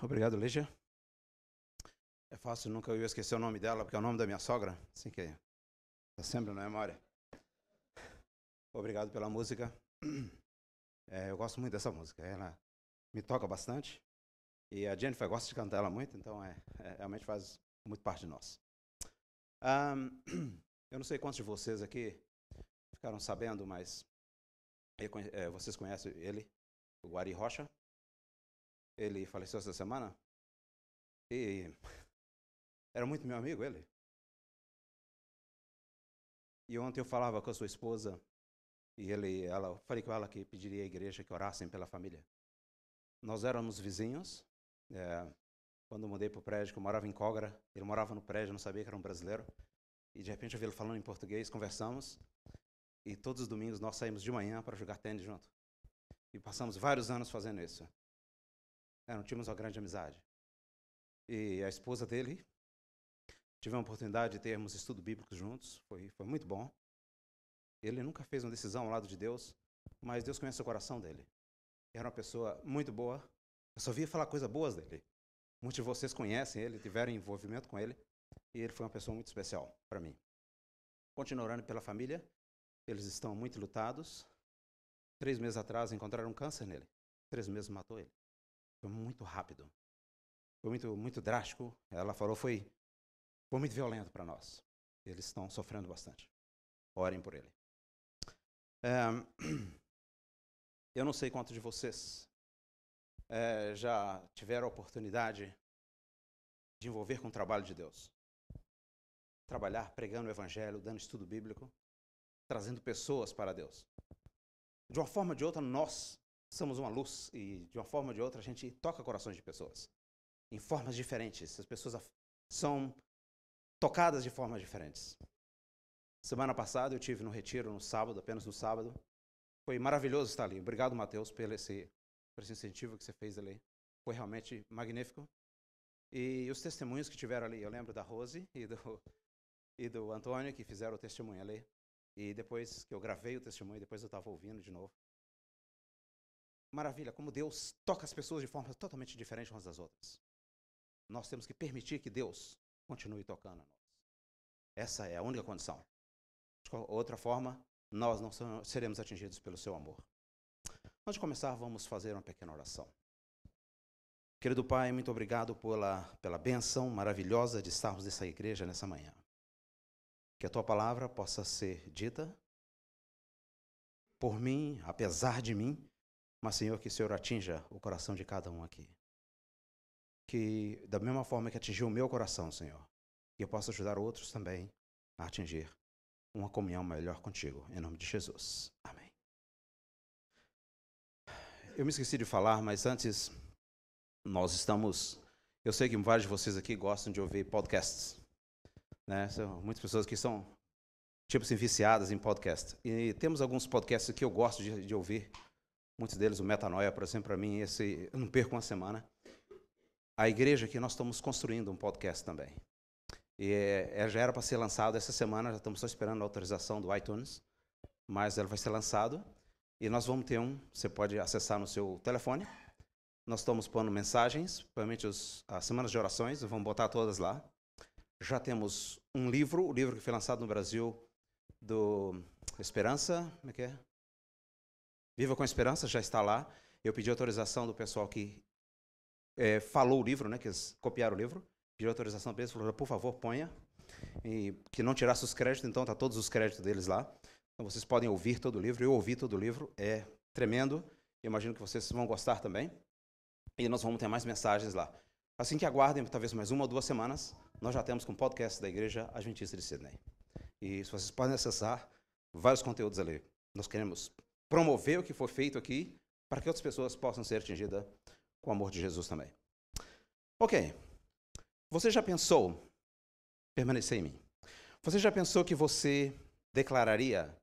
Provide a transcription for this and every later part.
Obrigado, Lígia. É fácil, nunca eu ia esquecer o nome dela, porque é o nome da minha sogra. Assim que está sempre na memória. Obrigado pela música. É, eu gosto muito dessa música. Ela me toca bastante. E a Jennifer gosta de cantar ela muito, então é, é realmente faz muito parte de nós. Um, eu não sei quantos de vocês aqui ficaram sabendo, mas eu, é, vocês conhecem ele, o Ari Rocha. Ele faleceu essa semana. E era muito meu amigo ele. E ontem eu falava com a sua esposa e ele, ela, eu falei com ela que pediria à igreja que orassem pela família. Nós éramos vizinhos. É, quando eu mudei para o prédio, que eu morava em Cogra, ele morava no prédio, não sabia que era um brasileiro. E de repente eu vi ele falando em português, conversamos. E todos os domingos nós saímos de manhã para jogar tênis junto. E passamos vários anos fazendo isso. É, não tínhamos uma grande amizade. E a esposa dele, tivemos a oportunidade de termos estudo bíblico juntos, foi, foi muito bom. Ele nunca fez uma decisão ao lado de Deus, mas Deus conhece o coração dele. Era uma pessoa muito boa, eu só via falar coisas boas dele. Muitos de vocês conhecem ele, tiveram envolvimento com ele, e ele foi uma pessoa muito especial para mim. Continuando pela família, eles estão muito lutados. Três meses atrás encontraram câncer nele. Três meses matou ele. Foi muito rápido. Foi muito, muito drástico. Ela falou, foi, foi muito violento para nós. Eles estão sofrendo bastante. Orem por ele. eu não sei quantos de vocês é, já tiveram a oportunidade de envolver com o trabalho de Deus. Trabalhar pregando o evangelho, dando estudo bíblico, trazendo pessoas para Deus. De uma forma ou de outra, nós somos uma luz e, de uma forma ou de outra, a gente toca corações de pessoas em formas diferentes. As pessoas são tocadas de formas diferentes. Semana passada eu tive no retiro, no sábado, apenas no sábado. Foi maravilhoso estar ali. Obrigado, Mateus, pelo esse, por esse incentivo que você fez ali. Foi realmente magnífico. E os testemunhos que tiveram ali, eu lembro da Rose e do, e do Antônio, que fizeram o testemunho ali. E depois que eu gravei o testemunho, depois eu estava ouvindo de novo. Maravilha, como Deus toca as pessoas de formas totalmente diferentes umas das outras. Nós temos que permitir que Deus continue tocando a nós. Essa é a única condição. De outra forma, nós não seremos atingidos pelo seu amor. Antes de começar, vamos fazer uma pequena oração. Querido Pai, muito obrigado pela, pela benção maravilhosa de estarmos nessa igreja nessa manhã. Que a tua palavra possa ser dita por mim, apesar de mim, mas, Senhor, que o Senhor atinja o coração de cada um aqui. Que, da mesma forma que atingiu o meu coração, Senhor, que eu possa ajudar outros também a atingir uma comunhão melhor contigo. Em nome de Jesus. Amém. Eu me esqueci de falar, mas antes, nós estamos. Eu sei que vários de vocês aqui gostam de ouvir podcasts. Né? São muitas pessoas que são, tipo assim, viciadas em podcast. E temos alguns podcasts que eu gosto de, de ouvir muitos deles, o Metanoia, por exemplo, para mim, esse, eu não perco uma semana. A igreja que nós estamos construindo um podcast também. E é, é já era para ser lançado essa semana, já estamos só esperando a autorização do iTunes, mas ela vai ser lançado e nós vamos ter um, você pode acessar no seu telefone. Nós estamos pondo mensagens, provavelmente os, as semanas de orações, vamos botar todas lá. Já temos um livro, o livro que foi lançado no Brasil do Esperança, como é que é? Viva com Esperança já está lá. Eu pedi autorização do pessoal que é, falou o livro, né, que copiaram o livro. Pedi autorização para eles, falou, por favor, ponha. E que não tirasse os créditos, então tá todos os créditos deles lá. Então vocês podem ouvir todo o livro. Eu ouvi todo o livro, é tremendo. Eu imagino que vocês vão gostar também. E nós vamos ter mais mensagens lá. Assim que aguardem, talvez mais uma ou duas semanas, nós já temos com um podcast da Igreja Adventista de Sydney. E se vocês podem acessar vários conteúdos ali. Nós queremos promover o que foi feito aqui, para que outras pessoas possam ser atingidas com o amor de Jesus também. Ok. Você já pensou permanecer em mim? Você já pensou que você declararia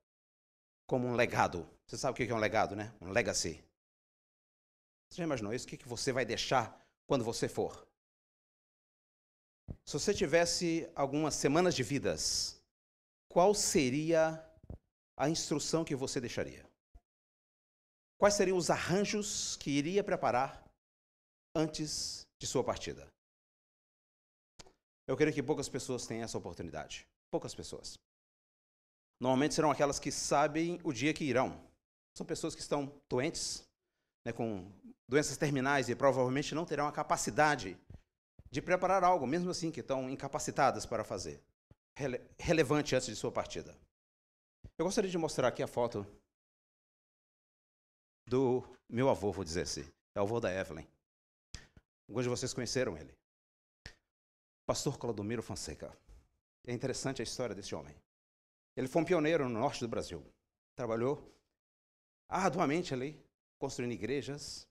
como um legado? Você sabe o que é um legado, né? Um legacy. Você já imaginou isso? O que é você vai deixar quando você for? Se você tivesse algumas semanas de vidas, qual seria a instrução que você deixaria? quais seriam os arranjos que iria preparar antes de sua partida. Eu creio que poucas pessoas têm essa oportunidade. Poucas pessoas. Normalmente serão aquelas que sabem o dia que irão. São pessoas que estão doentes, né, com doenças terminais e provavelmente não terão a capacidade de preparar algo, mesmo assim que estão incapacitadas para fazer, rele relevante antes de sua partida. Eu gostaria de mostrar aqui a foto do meu avô, vou dizer assim. É o avô da Evelyn. Alguns de vocês conheceram ele. Pastor Clodomiro Fonseca. É interessante a história desse homem. Ele foi um pioneiro no norte do Brasil. Trabalhou arduamente ali, construindo igrejas.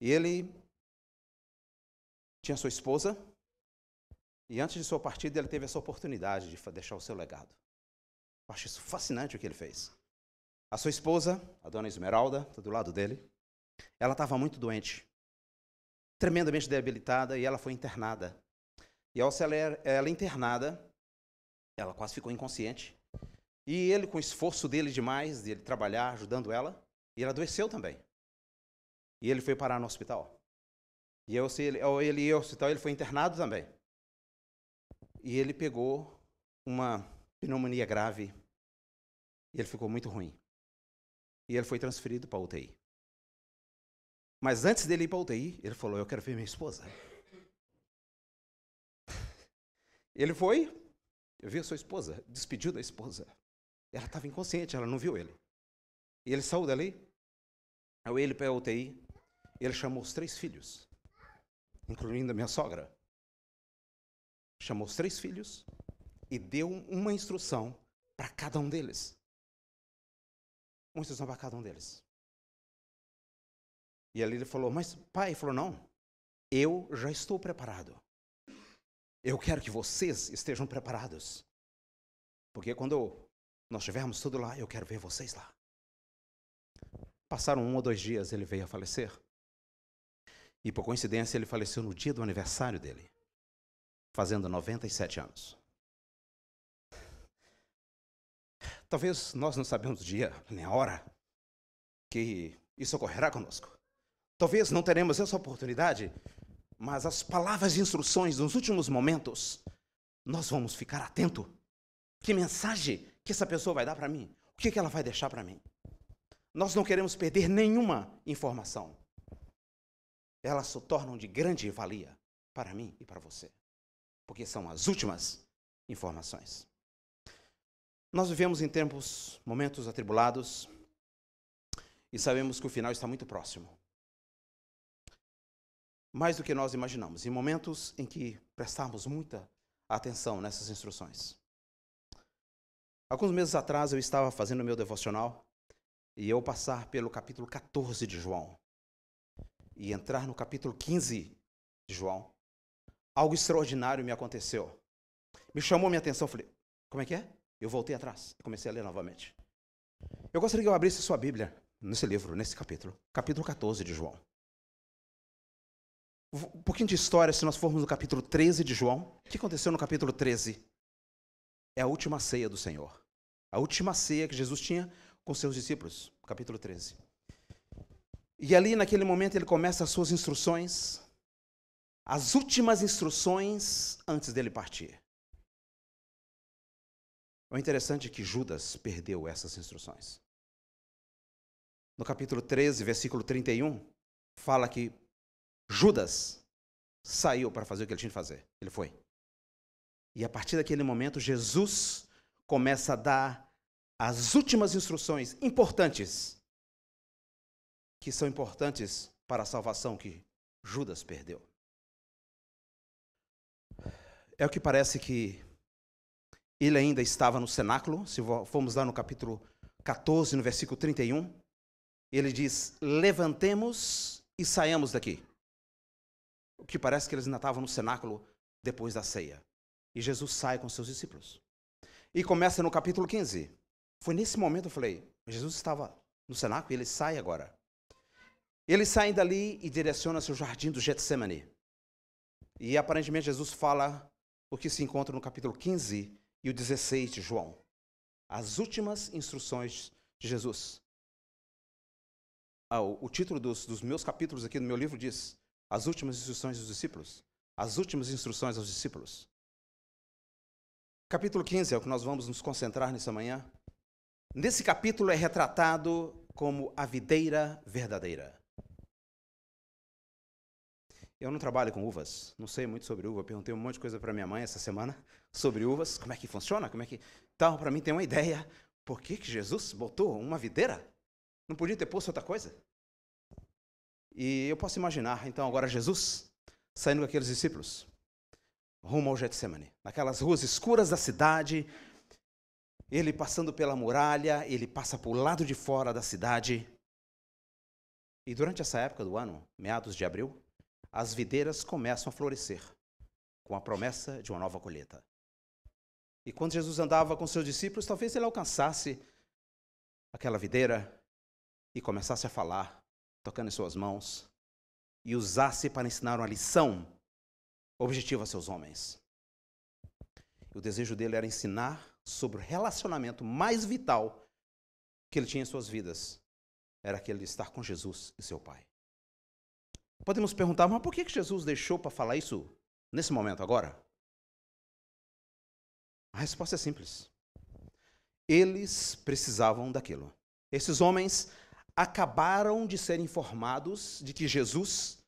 E ele tinha sua esposa. E antes de sua partida, ele teve essa oportunidade de deixar o seu legado. Eu acho isso fascinante o que ele fez. A sua esposa, a dona Esmeralda, está do lado dele. Ela estava muito doente, tremendamente debilitada, e ela foi internada. E ao ser ela internada, ela quase ficou inconsciente. E ele, com o esforço dele demais, de ele trabalhar, ajudando ela, e ela adoeceu também. E ele foi parar no hospital. E eu, ele, ele ia ao hospital, ele foi internado também. E ele pegou uma pneumonia grave. E ele ficou muito ruim e ele foi transferido para UTI. Mas antes dele ir para UTI, ele falou: Eu quero ver minha esposa. Ele foi, viu a sua esposa, despediu da esposa. Ela estava inconsciente, ela não viu ele. E ele saiu dali, ao ele para a UTI, ele chamou os três filhos, incluindo a minha sogra. Chamou os três filhos e deu uma instrução para cada um deles muitos vão para cada um deles. E ali ele falou, mas pai, ele falou, não, eu já estou preparado. Eu quero que vocês estejam preparados. Porque quando nós estivermos tudo lá, eu quero ver vocês lá. Passaram um ou dois dias, ele veio a falecer. E por coincidência, ele faleceu no dia do aniversário dele, fazendo 97 anos. Talvez nós não sabemos o dia nem a hora que isso ocorrerá conosco. Talvez não teremos essa oportunidade, mas as palavras e instruções nos últimos momentos, nós vamos ficar atento. Que mensagem que essa pessoa vai dar para mim? O que, que ela vai deixar para mim? Nós não queremos perder nenhuma informação. Elas se tornam de grande valia para mim e para você, porque são as últimas informações. Nós vivemos em tempos, momentos atribulados e sabemos que o final está muito próximo. Mais do que nós imaginamos, em momentos em que prestarmos muita atenção nessas instruções. Alguns meses atrás eu estava fazendo meu devocional e eu passar pelo capítulo 14 de João e entrar no capítulo 15 de João, algo extraordinário me aconteceu. Me chamou minha atenção, falei: "Como é que é?" Eu voltei atrás e comecei a ler novamente. Eu gostaria que eu abrisse sua Bíblia nesse livro, nesse capítulo, capítulo 14 de João. Um pouquinho de história, se nós formos no capítulo 13 de João, o que aconteceu no capítulo 13? É a última ceia do Senhor. A última ceia que Jesus tinha com seus discípulos, capítulo 13. E ali, naquele momento, ele começa as suas instruções, as últimas instruções antes dele partir. É interessante que Judas perdeu essas instruções. No capítulo 13, versículo 31, fala que Judas saiu para fazer o que ele tinha que fazer. Ele foi. E a partir daquele momento, Jesus começa a dar as últimas instruções importantes, que são importantes para a salvação que Judas perdeu. É o que parece que ele ainda estava no cenáculo, se formos lá no capítulo 14, no versículo 31, ele diz: Levantemos e saiamos daqui. O que parece que eles ainda estavam no cenáculo depois da ceia. E Jesus sai com seus discípulos. E começa no capítulo 15. Foi nesse momento eu falei: Jesus estava no cenáculo e ele sai agora. Ele sai dali e direciona se ao jardim do Getsemane. E aparentemente Jesus fala o que se encontra no capítulo 15 e o 16 de João. As últimas instruções de Jesus. Ah, o, o, título dos, dos meus capítulos aqui no meu livro diz: As últimas instruções dos discípulos. As últimas instruções aos discípulos. Capítulo 15 é o que nós vamos nos concentrar nessa manhã. Nesse capítulo é retratado como a videira verdadeira. Eu não trabalho com uvas, não sei muito sobre uva. Perguntei um monte de coisa para minha mãe essa semana sobre uvas, como é que funciona, como é que tal. Para mim tem uma ideia. Por que, que Jesus botou uma videira? Não podia ter posto outra coisa? E eu posso imaginar, então, agora Jesus saindo com aqueles discípulos rumo ao Getsemane, naquelas ruas escuras da cidade, ele passando pela muralha, ele passa pelo lado de fora da cidade. E durante essa época do ano, meados de abril, as videiras começam a florescer, com a promessa de uma nova colheita. E quando Jesus andava com seus discípulos, talvez ele alcançasse aquela videira e começasse a falar, tocando em suas mãos, e usasse para ensinar uma lição objetiva a seus homens. O desejo dele era ensinar sobre o relacionamento mais vital que ele tinha em suas vidas, era aquele de estar com Jesus e seu Pai. Podemos perguntar, mas por que Jesus deixou para falar isso nesse momento agora? A resposta é simples. Eles precisavam daquilo. Esses homens acabaram de ser informados de que Jesus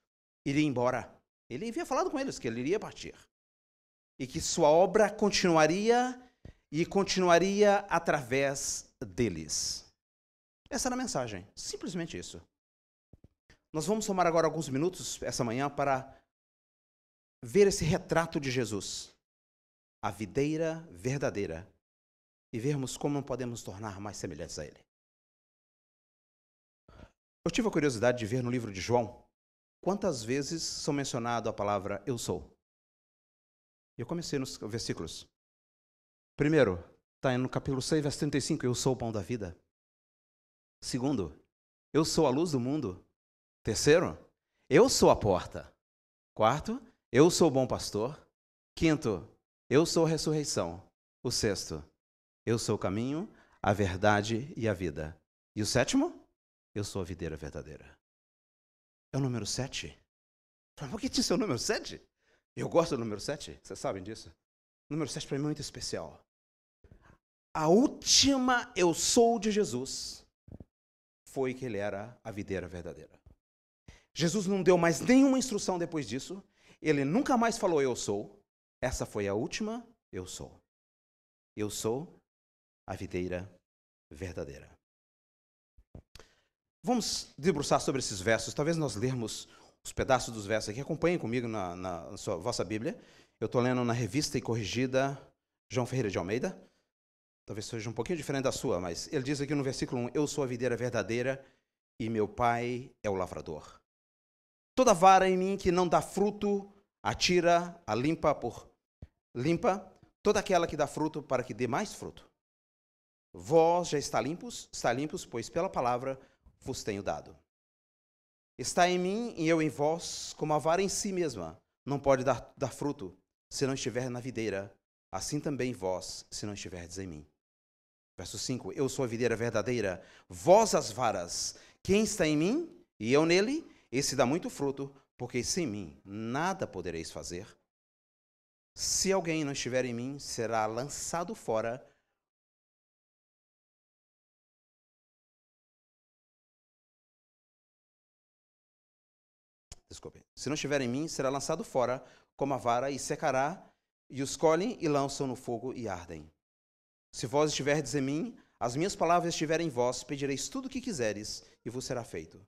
iria embora. Ele havia falado com eles que ele iria partir. E que sua obra continuaria e continuaria através deles. Essa era a mensagem. Simplesmente isso. Nós vamos tomar agora alguns minutos essa manhã para ver esse retrato de Jesus, a videira verdadeira, e vermos como podemos tornar mais semelhantes a Ele. Eu tive a curiosidade de ver no livro de João quantas vezes são mencionado a palavra eu sou. Eu comecei nos versículos. Primeiro, está no capítulo 6, verso 35, eu sou o pão da vida. Segundo, eu sou a luz do mundo. Terceiro, eu sou a porta. Quarto, eu sou o bom pastor. Quinto, eu sou a ressurreição. O sexto, eu sou o caminho, a verdade e a vida. E o sétimo, eu sou a videira verdadeira. É o número sete. Tá, por que isso é o número sete? Eu gosto do número sete, vocês sabem disso? O número sete para mim é muito especial. A última eu sou de Jesus foi que ele era a videira verdadeira. Jesus não deu mais nenhuma instrução depois disso. Ele nunca mais falou eu sou. Essa foi a última eu sou. Eu sou a videira verdadeira. Vamos debruçar sobre esses versos. Talvez nós lermos os pedaços dos versos aqui. Acompanhem comigo na, na sua, vossa Bíblia. Eu estou lendo na revista e corrigida João Ferreira de Almeida. Talvez seja um pouquinho diferente da sua, mas ele diz aqui no versículo 1: Eu sou a videira verdadeira e meu pai é o lavrador. Toda vara em mim que não dá fruto, atira, a limpa por limpa, toda aquela que dá fruto para que dê mais fruto. Vós já está limpos, está limpos, pois pela palavra vos tenho dado. Está em mim e eu em vós, como a vara em si mesma não pode dar, dar fruto se não estiver na videira, assim também vós, se não estiverdes em mim. Verso 5: Eu sou a videira verdadeira, vós as varas. Quem está em mim e eu nele, esse dá muito fruto, porque sem mim nada podereis fazer. Se alguém não estiver em mim, será lançado fora. Desculpe. Se não estiver em mim, será lançado fora como a vara e secará, e os colhem e lançam no fogo e ardem. Se vós estiverdes em mim, as minhas palavras estiverem em vós, pedireis tudo o que quiseres, e vos será feito.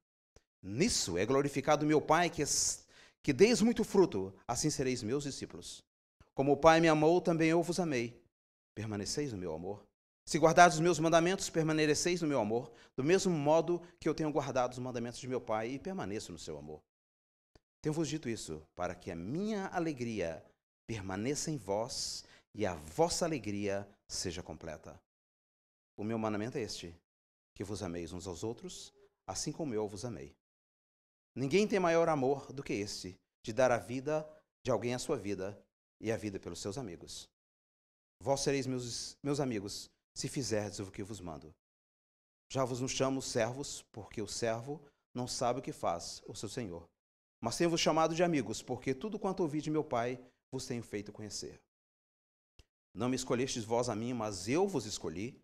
Nisso é glorificado meu Pai, que, que deis muito fruto, assim sereis meus discípulos. Como o Pai me amou, também eu vos amei. Permaneceis no meu amor. Se guardares os meus mandamentos, permaneceis no meu amor, do mesmo modo que eu tenho guardado os mandamentos de meu Pai e permaneço no seu amor. Tenho-vos dito isso, para que a minha alegria permaneça em vós e a vossa alegria seja completa. O meu mandamento é este: que vos ameis uns aos outros, assim como eu vos amei. Ninguém tem maior amor do que esse de dar a vida de alguém a sua vida e a vida pelos seus amigos. Vós sereis meus, meus amigos se fizerdes o que vos mando. Já vos não chamo servos, porque o servo não sabe o que faz o seu senhor. Mas tenho-vos chamado de amigos, porque tudo quanto ouvi de meu Pai vos tenho feito conhecer. Não me escolhestes vós a mim, mas eu vos escolhi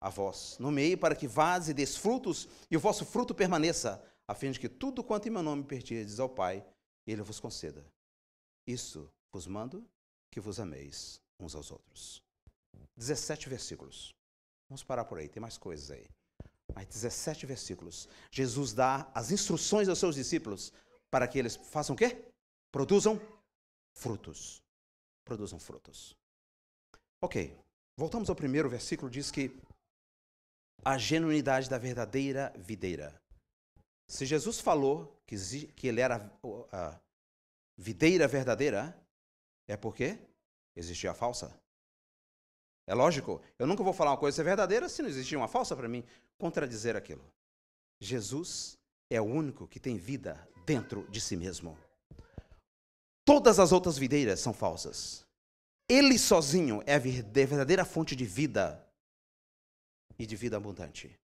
a vós. Nomeei para que vaz e desfrutos e o vosso fruto permaneça, a fim de que tudo quanto em meu nome pedirdes ao Pai, ele vos conceda. Isso vos mando que vos ameis uns aos outros. 17 versículos. Vamos parar por aí, tem mais coisas aí. Mas 17 versículos. Jesus dá as instruções aos seus discípulos para que eles façam o quê? Produzam frutos. Produzam frutos. Ok, voltamos ao primeiro versículo, diz que a genuinidade da verdadeira videira. Se Jesus falou que, que ele era a videira verdadeira, é porque existia a falsa. É lógico, eu nunca vou falar uma coisa ser verdadeira se não existir uma falsa para mim contradizer aquilo. Jesus é o único que tem vida dentro de si mesmo. Todas as outras videiras são falsas. Ele sozinho é a verdadeira fonte de vida e de vida abundante.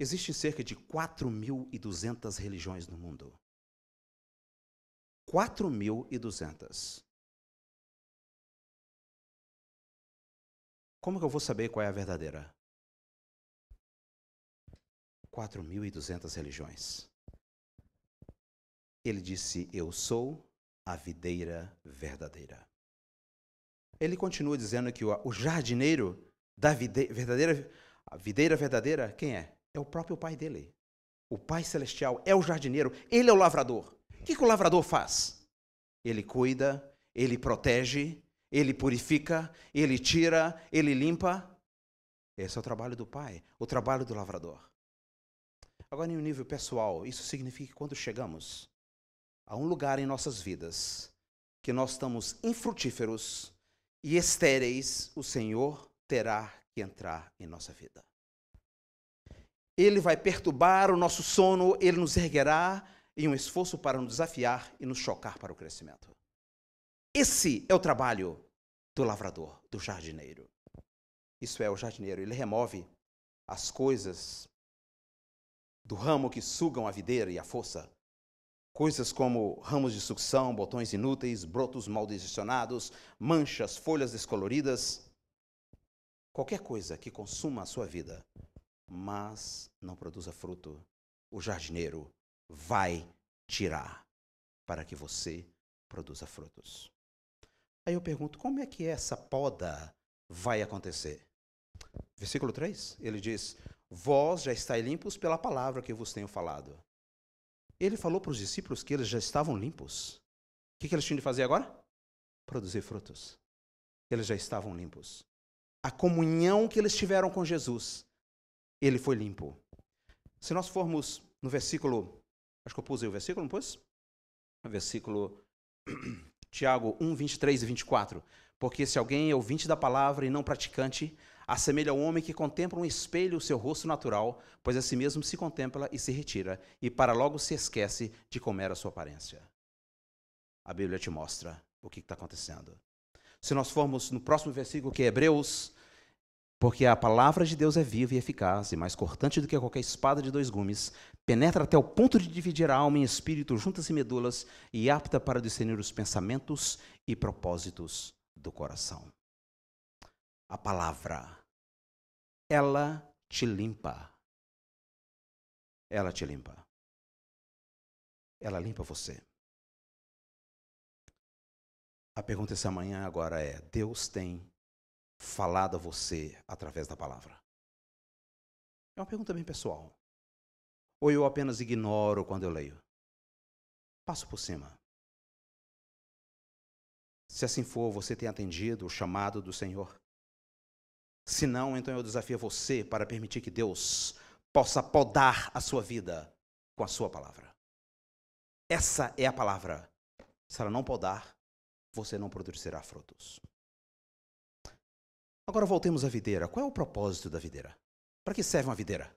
Existem cerca de 4.200 religiões no mundo. 4.200. Como que eu vou saber qual é a verdadeira? 4.200 religiões. Ele disse: Eu sou a videira verdadeira. Ele continua dizendo que o jardineiro da verdadeira, a videira verdadeira, quem é? é o próprio Pai dele. O Pai Celestial é o jardineiro, ele é o lavrador. O que, que o lavrador faz? Ele cuida, ele protege, ele purifica, ele tira, ele limpa. Esse é o trabalho do Pai, o trabalho do lavrador. Agora, em um nível pessoal, isso significa que quando chegamos a um lugar em nossas vidas que nós estamos infrutíferos e estéreis, o Senhor terá que entrar em nossa vida. Ele vai perturbar o nosso sono, ele nos erguerá em um esforço para nos desafiar e nos chocar para o crescimento. Esse é o trabalho do lavrador, do jardineiro. Isso é o jardineiro, ele remove as coisas do ramo que sugam a videira e a força. Coisas como ramos de sucção, botões inúteis, brotos mal digestionados, manchas, folhas descoloridas. Qualquer coisa que consuma a sua vida mas não produza fruto. O jardineiro vai tirar para que você produza frutos. Aí eu pergunto, como é que essa poda vai acontecer? Versículo 3, ele diz: Vós já estáis limpos pela palavra que vos tenho falado. Ele falou para os discípulos que eles já estavam limpos. O que, que eles tinham de fazer agora? Produzir frutos. Eles já estavam limpos. A comunhão que eles tiveram com Jesus ele foi limpo. Se nós formos no versículo, acho que eu pusei o versículo, não pus? versículo Tiago 1, 23 e 24. Porque se alguém é ouvinte da palavra e não praticante, assemelha ao homem que contempla um espelho o seu rosto natural, pois a si mesmo se contempla e se retira, e para logo se esquece de como era a sua aparência. A Bíblia te mostra o que está acontecendo. Se nós formos no próximo versículo, que é Hebreus porque a palavra de Deus é viva e eficaz, e mais cortante do que qualquer espada de dois gumes, penetra até o ponto de dividir a alma e espírito, juntas e medulas, e apta para discernir os pensamentos e propósitos do coração. A palavra, ela te limpa. Ela te limpa. Ela limpa você. A pergunta essa manhã agora é: Deus tem falado a você através da palavra? É uma pergunta bem pessoal. Ou eu apenas ignoro quando eu leio? Passo por cima. Se assim for, você tem atendido o chamado do Senhor? Se não, então eu desafio você para permitir que Deus possa podar a sua vida com a sua palavra. Essa é a palavra. Se ela não podar, você não produzirá frutos. Agora voltemos à videira. Qual é o propósito da videira? Para que serve uma videira?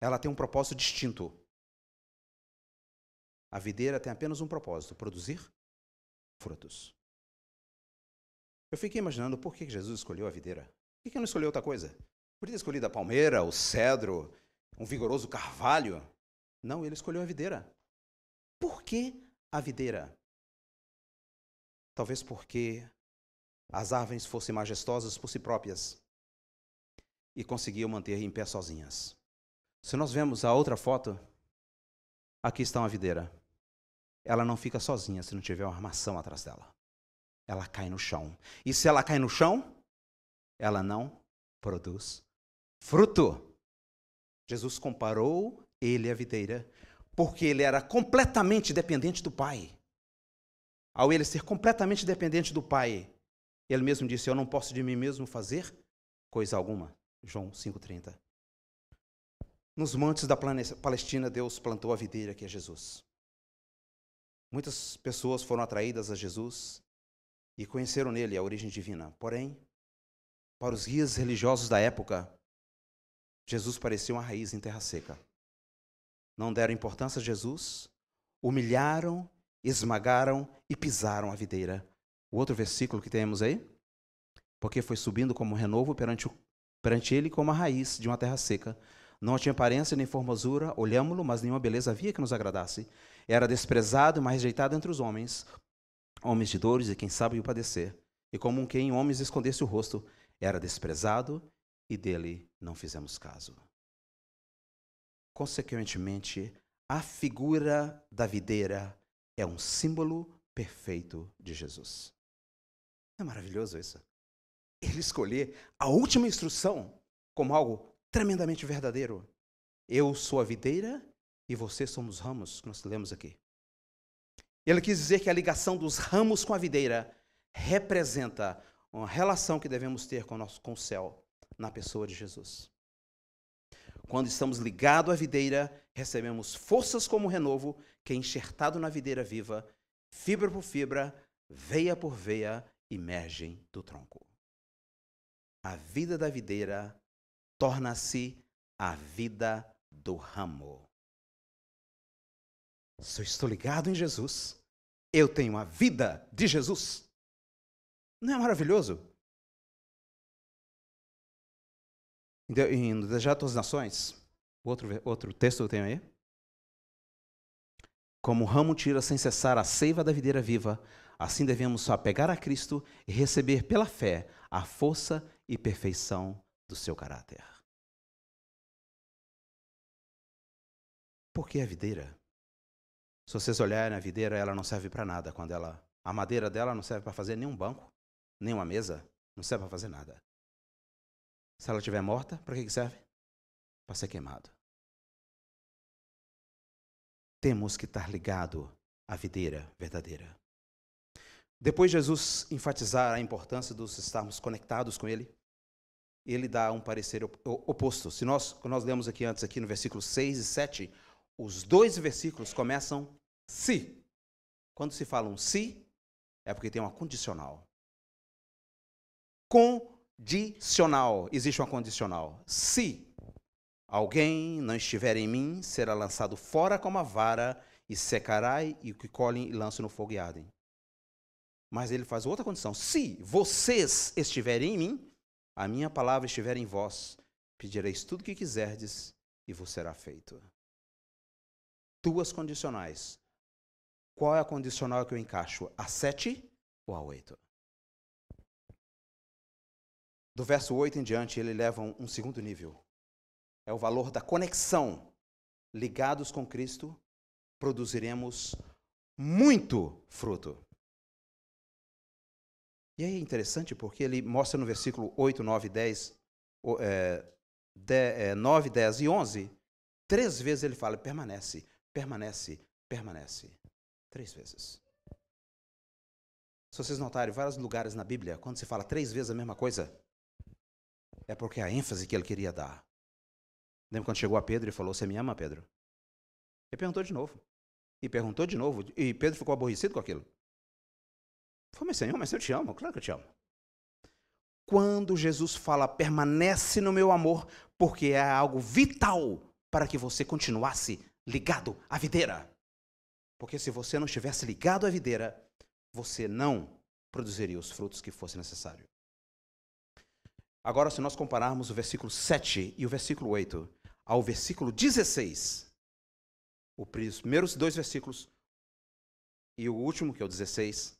Ela tem um propósito distinto. A videira tem apenas um propósito: produzir frutos. Eu fiquei imaginando por que Jesus escolheu a videira. Por que ele não escolheu outra coisa? Podia ter escolhido a palmeira, o cedro, um vigoroso carvalho. Não, ele escolheu a videira. Por que a videira? Talvez porque as árvores fossem majestosas por si próprias e conseguiam manter em pé sozinhas. Se nós vemos a outra foto, aqui está uma videira. Ela não fica sozinha se não tiver uma armação atrás dela. Ela cai no chão. E se ela cai no chão, ela não produz fruto. Jesus comparou ele à videira porque ele era completamente dependente do Pai. Ao ele ser completamente dependente do Pai, ele mesmo disse: Eu não posso de mim mesmo fazer coisa alguma. João 5,30. Nos montes da Palestina, Deus plantou a videira que é Jesus. Muitas pessoas foram atraídas a Jesus e conheceram nele a origem divina. Porém, para os guias religiosos da época, Jesus parecia uma raiz em terra seca. Não deram importância a Jesus, humilharam, esmagaram e pisaram a videira o outro versículo que temos aí? Porque foi subindo como um renovo perante, o, perante ele como a raiz de uma terra seca. Não tinha aparência nem formosura, olhámo-lo, mas nenhuma beleza havia que nos agradasse. Era desprezado, mas rejeitado entre os homens, homens de dores e quem sabe o padecer. E como um quem homens escondesse o rosto, era desprezado e dele não fizemos caso. Consequentemente, a figura da videira é um símbolo perfeito de Jesus. É maravilhoso isso. Ele escolher a última instrução como algo tremendamente verdadeiro. Eu sou a videira e vocês somos os ramos, que nós lemos aqui. Ele quis dizer que a ligação dos ramos com a videira representa uma relação que devemos ter com o, nosso, com o céu, na pessoa de Jesus. Quando estamos ligados à videira, recebemos forças como o renovo, que é enxertado na videira viva, fibra por fibra, veia por veia, emergem do tronco. A vida da videira torna-se a vida do ramo. Se eu estou ligado em Jesus, eu tenho a vida de Jesus. Não é maravilhoso? Em Desejar todas as nações, outro, outro texto eu tenho aí. Como o ramo tira sem cessar a seiva da videira viva, Assim devemos só pegar a Cristo e receber pela fé a força e perfeição do seu caráter. Por que a videira? Se vocês olharem a videira, ela não serve para nada quando ela. A madeira dela não serve para fazer nenhum banco, nenhuma mesa, não serve para fazer nada. Se ela estiver morta, para que serve? Para ser queimado. Temos que estar ligado à videira verdadeira. Depois de Jesus enfatizar a importância dos estarmos conectados com Ele, ele dá um parecer oposto. Se nós, nós lemos aqui antes, aqui no versículo 6 e 7, os dois versículos começam se. Quando se fala um se, é porque tem uma condicional. Condicional. Existe uma condicional. Se alguém não estiver em mim, será lançado fora como a vara e secará e o que colhem e lançam no fogo e ardem. Mas ele faz outra condição: se vocês estiverem em mim, a minha palavra estiver em vós, pedireis tudo o que quiserdes e vos será feito. Duas condicionais. Qual é a condicional que eu encaixo? A sete ou a oito? Do verso 8 em diante, ele leva um segundo nível. É o valor da conexão. Ligados com Cristo, produziremos muito fruto. E é interessante porque ele mostra no versículo 8, 9, 10, é, de, é, 9, 10 e 11, três vezes ele fala: permanece, permanece, permanece. Três vezes. Se vocês notarem, vários lugares na Bíblia, quando se fala três vezes a mesma coisa, é porque é a ênfase que ele queria dar. Lembra quando chegou a Pedro e falou: Você me ama, Pedro? Ele perguntou de novo. E perguntou de novo. E Pedro ficou aborrecido com aquilo. Falei, mas Senhor, mas eu te amo, claro que eu te amo. Quando Jesus fala, permanece no meu amor, porque é algo vital para que você continuasse ligado à videira. Porque se você não estivesse ligado à videira, você não produziria os frutos que fosse necessário. Agora, se nós compararmos o versículo 7 e o versículo 8 ao versículo 16, os primeiros dois versículos e o último, que é o 16,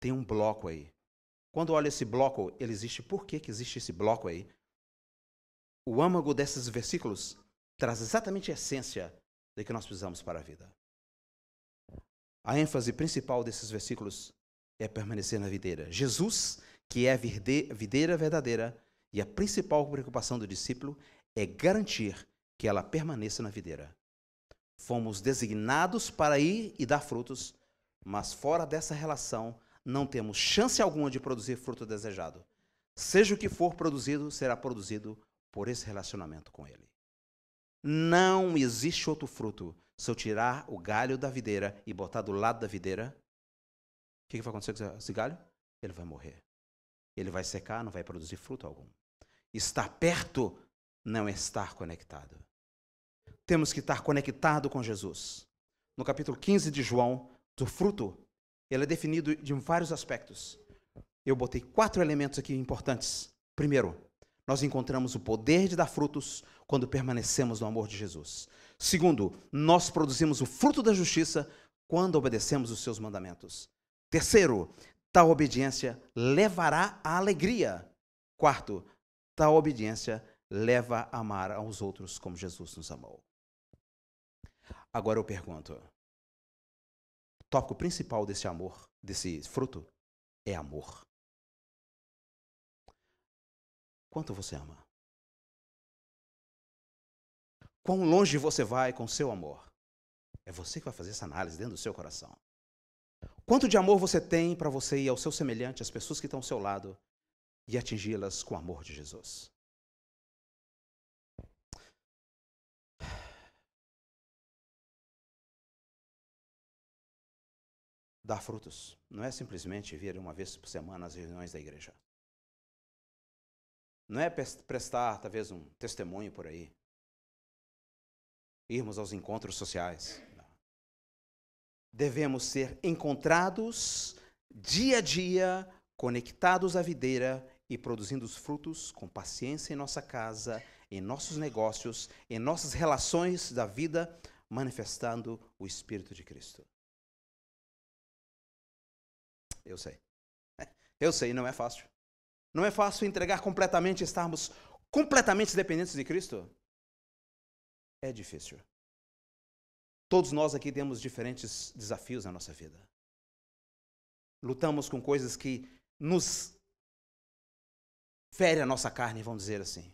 tem um bloco aí. Quando olha esse bloco, ele existe. Por que, que existe esse bloco aí? O âmago desses versículos traz exatamente a essência de que nós precisamos para a vida. A ênfase principal desses versículos é permanecer na videira. Jesus, que é a videira verdadeira, e a principal preocupação do discípulo é garantir que ela permaneça na videira. Fomos designados para ir e dar frutos, mas fora dessa relação não temos chance alguma de produzir fruto desejado. Seja o que for produzido, será produzido por esse relacionamento com Ele. Não existe outro fruto. Se eu tirar o galho da videira e botar do lado da videira, o que, que vai acontecer com esse galho? Ele vai morrer. Ele vai secar, não vai produzir fruto algum. Estar perto não é estar conectado. Temos que estar conectado com Jesus. No capítulo 15 de João, do fruto ele é definido de vários aspectos. Eu botei quatro elementos aqui importantes. Primeiro, nós encontramos o poder de dar frutos quando permanecemos no amor de Jesus. Segundo, nós produzimos o fruto da justiça quando obedecemos os seus mandamentos. Terceiro, tal obediência levará à alegria. Quarto, tal obediência leva a amar aos outros como Jesus nos amou. Agora eu pergunto: tópico principal desse amor, desse fruto, é amor. Quanto você ama? Quão longe você vai com seu amor? É você que vai fazer essa análise dentro do seu coração. Quanto de amor você tem para você e ao seu semelhante, as pessoas que estão ao seu lado, e atingi-las com o amor de Jesus? dar frutos. Não é simplesmente vir uma vez por semana às reuniões da igreja. Não é prestar, talvez, um testemunho por aí. Irmos aos encontros sociais. Não. Devemos ser encontrados dia a dia, conectados à videira e produzindo os frutos com paciência em nossa casa, em nossos negócios, em nossas relações da vida, manifestando o Espírito de Cristo. Eu sei. É, eu sei, não é fácil. Não é fácil entregar completamente, estarmos completamente dependentes de Cristo. É difícil. Todos nós aqui temos diferentes desafios na nossa vida. Lutamos com coisas que nos ferem a nossa carne, vamos dizer assim.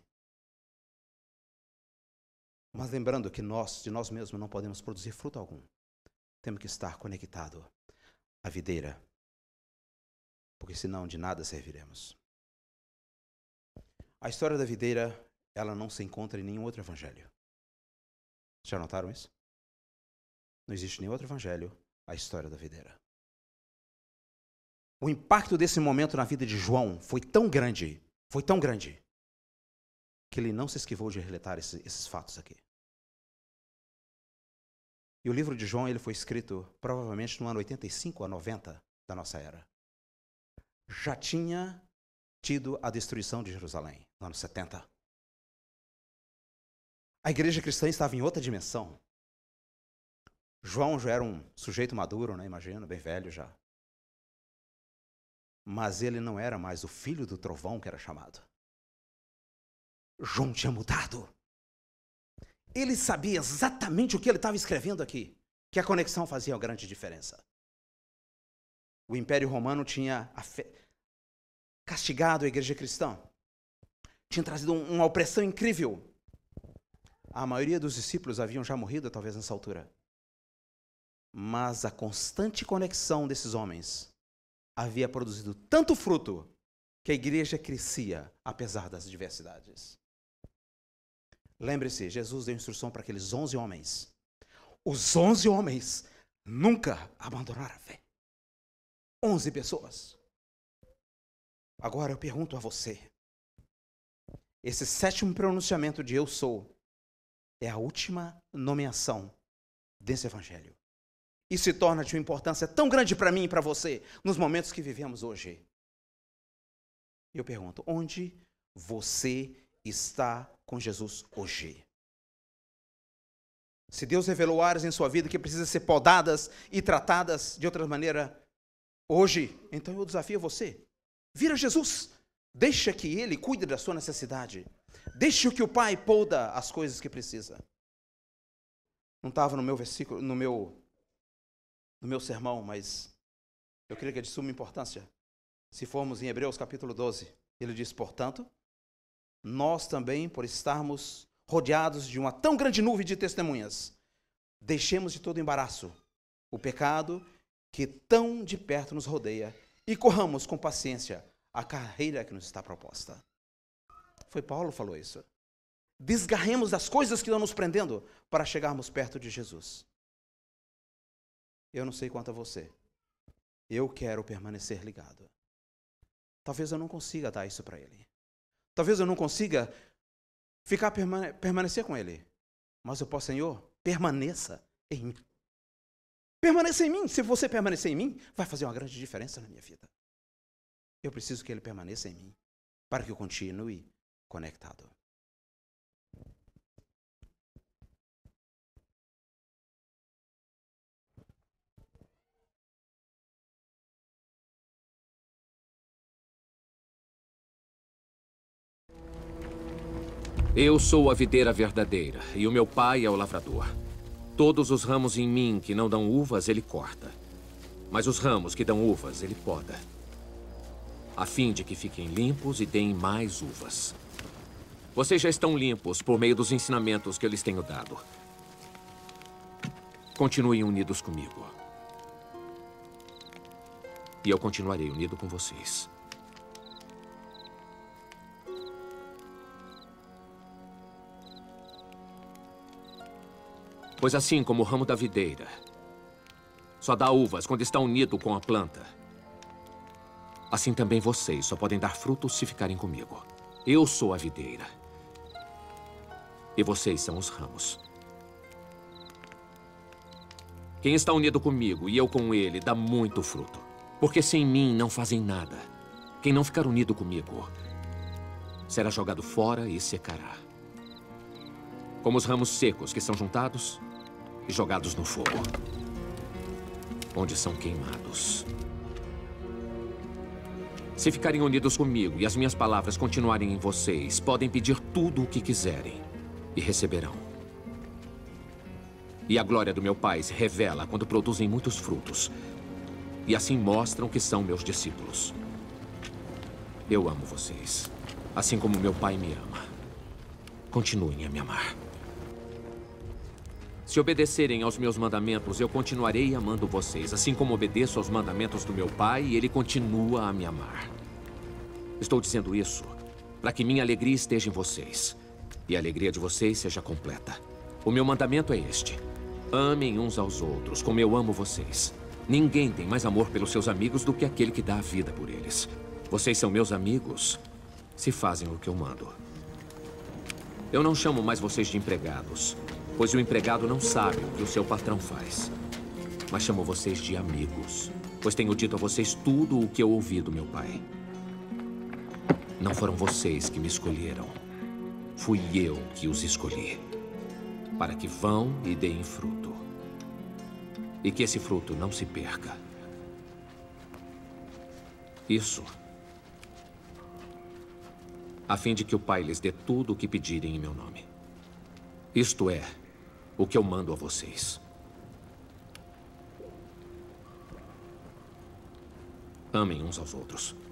Mas lembrando que nós, de nós mesmos, não podemos produzir fruto algum. Temos que estar conectado à videira porque senão de nada serviremos. A história da videira, ela não se encontra em nenhum outro evangelho. Já notaram isso? Não existe nenhum outro evangelho a história da videira. O impacto desse momento na vida de João foi tão grande, foi tão grande, que ele não se esquivou de relatar esse, esses fatos aqui. E o livro de João ele foi escrito provavelmente no ano 85 a 90 da nossa era já tinha tido a destruição de Jerusalém, no ano 70. A igreja cristã estava em outra dimensão. João já era um sujeito maduro, né? Imagino, bem velho já. Mas ele não era mais o filho do trovão que era chamado. João tinha mudado. Ele sabia exatamente o que ele estava escrevendo aqui, que a conexão fazia uma grande diferença o Império Romano tinha castigado a igreja cristã, tinha trazido uma opressão incrível. A maioria dos discípulos haviam já morrido, talvez nessa altura. Mas a constante conexão desses homens havia produzido tanto fruto que a igreja crescia apesar das diversidades. Lembre-se, Jesus deu instrução para aqueles 11 homens. Os 11 homens nunca abandonaram a fé. 11 pessoas. Agora eu pergunto a você: esse sétimo pronunciamento de eu sou é a última nomeação desse evangelho. Isso se torna de uma importância tão grande para mim e para você nos momentos que vivemos hoje. Eu pergunto: onde você está com Jesus hoje? Se Deus revelou áreas em sua vida que precisam ser podadas e tratadas de outra maneira, hoje. Então eu desafio você. Vira Jesus. Deixa que Ele cuide da sua necessidade. Deixa que o Pai poda as coisas que precisa. Não estava no meu versículo, no meu, no meu sermão, mas eu creio que é de suma importância. Se formos em Hebreus capítulo 12, ele diz, portanto, nós também, por estarmos rodeados de uma tão grande nuvem de testemunhas, deixemos de todo embaraço o pecado que tão de perto nos rodeia e corramos com paciência a carreira que nos está proposta. Foi Paulo que falou isso. Desgarremos das coisas que estão nos prendendo para chegarmos perto de Jesus. Eu não sei quanto a você. Eu quero permanecer ligado. Talvez eu não consiga dar isso para ele. Talvez eu não consiga ficar permane permanecer com ele. Mas eu posso, Senhor, permaneça em mim. Permaneça em mim. Se você permanecer em mim, vai fazer uma grande diferença na minha vida. Eu preciso que ele permaneça em mim para que eu continue conectado. Eu sou a videira verdadeira e o meu pai é o lavrador. Todos os ramos em mim que não dão uvas, ele corta. Mas os ramos que dão uvas, ele poda. A fim de que fiquem limpos e deem mais uvas. Vocês já estão limpos por meio dos ensinamentos que eu lhes tenho dado. Continuem unidos comigo. E eu continuarei unido com vocês. Pois assim como o ramo da videira, só dá uvas quando está unido com a planta. Assim também vocês só podem dar frutos se ficarem comigo. Eu sou a videira. E vocês são os ramos. Quem está unido comigo e eu com ele dá muito fruto. Porque sem mim não fazem nada. Quem não ficar unido comigo será jogado fora e secará. Como os ramos secos que são juntados e jogados no fogo, onde são queimados. Se ficarem unidos comigo e as minhas palavras continuarem em vocês, podem pedir tudo o que quiserem e receberão. E a glória do meu Pai se revela quando produzem muitos frutos e assim mostram que são meus discípulos. Eu amo vocês, assim como meu Pai me ama. Continuem a me amar. Se obedecerem aos meus mandamentos, eu continuarei amando vocês, assim como obedeço aos mandamentos do meu Pai e ele continua a me amar. Estou dizendo isso para que minha alegria esteja em vocês e a alegria de vocês seja completa. O meu mandamento é este: amem uns aos outros, como eu amo vocês. Ninguém tem mais amor pelos seus amigos do que aquele que dá a vida por eles. Vocês são meus amigos se fazem o que eu mando. Eu não chamo mais vocês de empregados pois o empregado não sabe o que o seu patrão faz. Mas chamo vocês de amigos, pois tenho dito a vocês tudo o que eu ouvi do meu pai. Não foram vocês que me escolheram. Fui eu que os escolhi. Para que vão e deem fruto. E que esse fruto não se perca. Isso. A fim de que o Pai lhes dê tudo o que pedirem em meu nome. Isto é, o que eu mando a vocês. Amem uns aos outros.